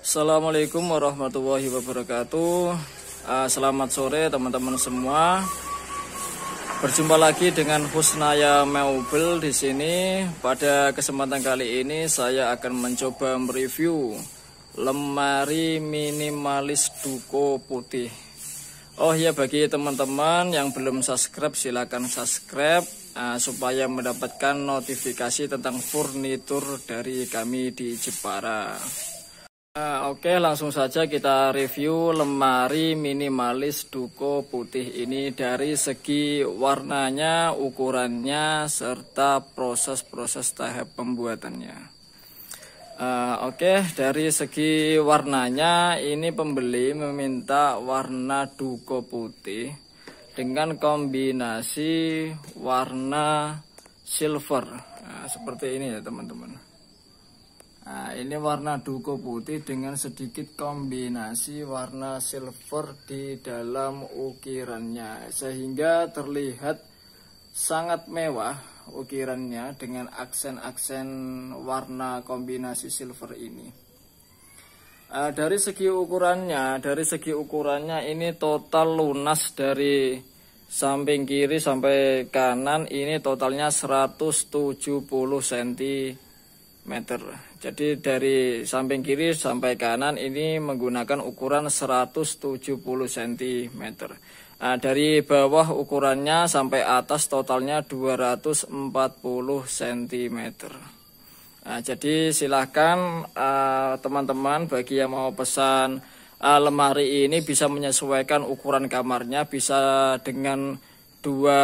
Assalamualaikum warahmatullahi wabarakatuh ah, Selamat sore teman-teman semua Berjumpa lagi dengan Husnaya Meubel di sini Pada kesempatan kali ini saya akan mencoba mereview Lemari minimalis duko putih Oh ya bagi teman-teman yang belum subscribe silahkan subscribe uh, Supaya mendapatkan notifikasi tentang furnitur dari kami di Jepara Eh, oke, langsung saja kita review lemari minimalis Duko putih ini dari segi warnanya, ukurannya, serta proses-proses tahap pembuatannya. Eh, oke, dari segi warnanya, ini pembeli meminta warna Duko putih dengan kombinasi warna silver. Nah, seperti ini ya teman-teman. Nah, ini warna duko putih dengan sedikit kombinasi warna silver di dalam ukirannya sehingga terlihat sangat mewah ukirannya dengan aksen-aksen warna kombinasi silver ini. Nah, dari segi ukurannya, dari segi ukurannya ini total lunas dari samping kiri sampai kanan ini totalnya 170 cm. Jadi dari samping kiri sampai kanan ini menggunakan ukuran 170 cm. Nah, dari bawah ukurannya sampai atas totalnya 240 cm. Nah, jadi silahkan eh, teman-teman uh, bagi yang mau pesan uh, lemari ini bisa menyesuaikan ukuran kamarnya bisa dengan dua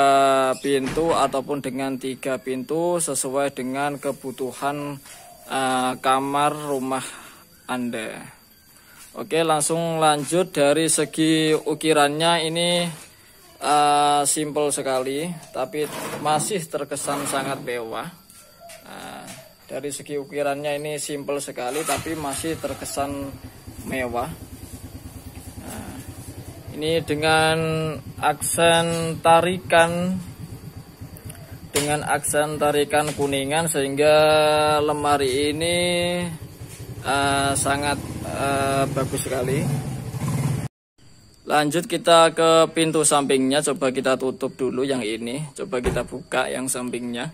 pintu ataupun dengan tiga pintu sesuai dengan kebutuhan uh, kamar rumah Anda. Oke, langsung lanjut dari segi ukirannya ini uh, eh, simple sekali, tapi masih terkesan sangat mewah. Uh, dari segi ukirannya ini simple sekali, tapi masih terkesan mewah. ini dengan aksen tarikan dengan aksen tarikan kuningan sehingga lemari ini uh, sangat uh, bagus sekali lanjut kita ke pintu sampingnya coba kita tutup dulu yang ini coba kita buka yang sampingnya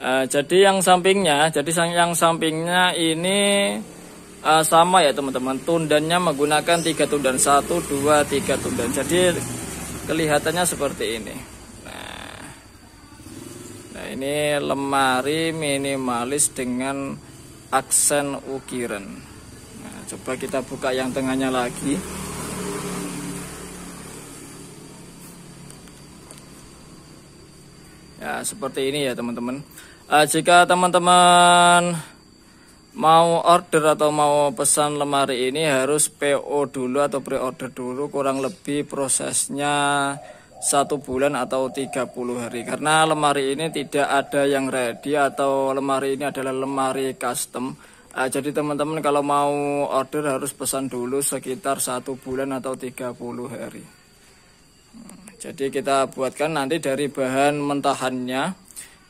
uh, jadi yang sampingnya jadi yang sampingnya ini uh, sama ya teman-teman tundannya menggunakan tiga tundan satu dua tiga tundan jadi kelihatannya seperti ini Nah ini lemari minimalis dengan aksen ukiran nah, Coba kita buka yang tengahnya lagi Ya seperti ini ya teman-teman uh, Jika teman-teman mau order atau mau pesan lemari ini harus PO dulu atau pre-order dulu kurang lebih prosesnya satu bulan atau 30 hari karena lemari ini tidak ada yang ready atau lemari ini adalah lemari custom uh, jadi teman-teman kalau mau order harus pesan dulu sekitar satu bulan atau 30 hari hmm, jadi kita buatkan nanti dari bahan mentahannya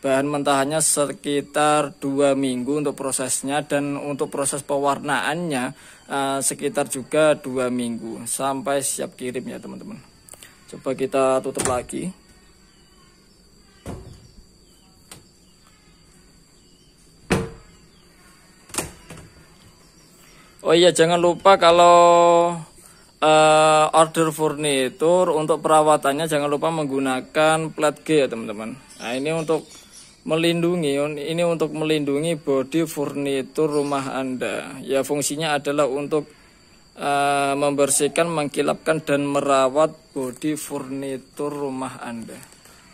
bahan mentahannya sekitar dua minggu untuk prosesnya dan untuk proses pewarnaannya uh, sekitar juga dua minggu sampai siap kirim ya teman-teman coba kita tutup lagi Oh iya jangan lupa kalau uh, order furnitur untuk perawatannya jangan lupa menggunakan plat G ya teman-teman. Nah ini untuk melindungi ini untuk melindungi body furnitur rumah Anda. Ya fungsinya adalah untuk Eh, membersihkan, mengkilapkan dan merawat bodi furnitur rumah Anda.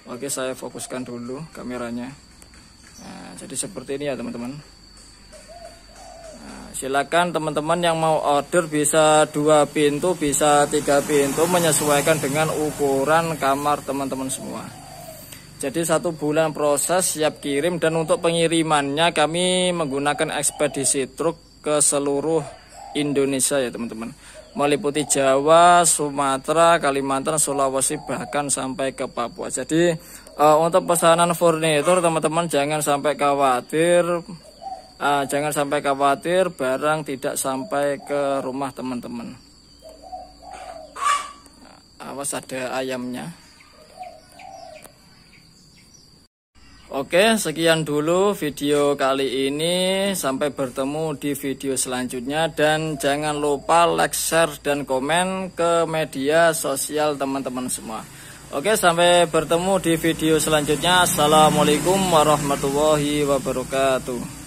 Oke, saya fokuskan dulu kameranya. Nah, jadi seperti ini ya teman-teman. Nah, silakan teman-teman yang mau order bisa dua pintu, bisa tiga pintu, menyesuaikan dengan ukuran kamar teman-teman semua. Jadi satu bulan proses siap kirim dan untuk pengirimannya kami menggunakan ekspedisi truk ke seluruh Indonesia ya teman-teman meliputi Jawa, Sumatera, Kalimantan, Sulawesi bahkan sampai ke Papua. Jadi uh, untuk pesanan furnitur teman-teman jangan sampai khawatir uh, jangan sampai khawatir barang tidak sampai ke rumah teman-teman. Nah, awas ada ayamnya. Oke, sekian dulu video kali ini. Sampai bertemu di video selanjutnya dan jangan lupa like, share dan komen ke media sosial teman-teman semua. Oke, sampai bertemu di video selanjutnya. Assalamualaikum warahmatullahi wabarakatuh.